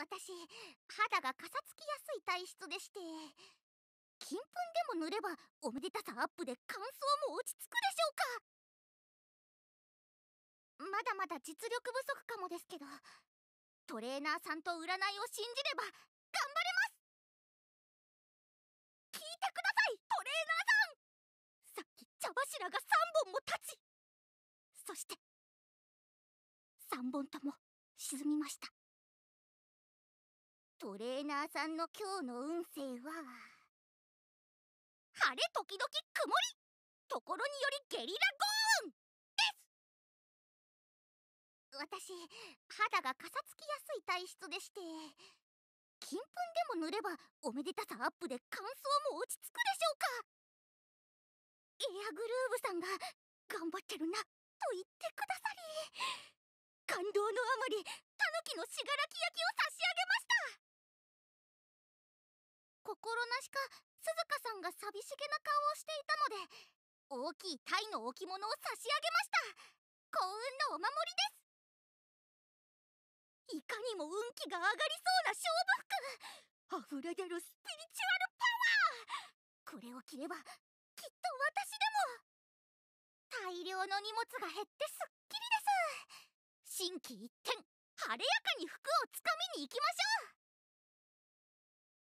私肌がかさつきやすい体質でして金粉でも塗ればおめでたさアップで乾燥も落ち着くでしょうかまだまだ実力不足かもですけどトレーナーさんと占いを信じれば頑張れます聞いてくださいトレーナーさんさっき茶柱が3本も立ちそして3本とも沈みましたトレーナーさんの今日の運勢は晴れ時々曇りところによりゲリラ豪雨です私肌がかさつきやすい体質でして金粉でも塗ればおめでたさアップで乾燥も落ち着くでしょうかエアグルーヴさんが頑張ってるなと言ってくださり感動のあまりタヌキの信楽焼きを差し上げました心なしか鈴鹿さんが寂しげな顔をしていたので大きいタイの置物を差し上げました幸運のお守りですいかにも運気が上がりそうな勝負服溢れ出るスピリチュアルパワーこれを着ればきっと私でも大量の荷物が減ってすっきりです心機一転晴れやかに服をつかみに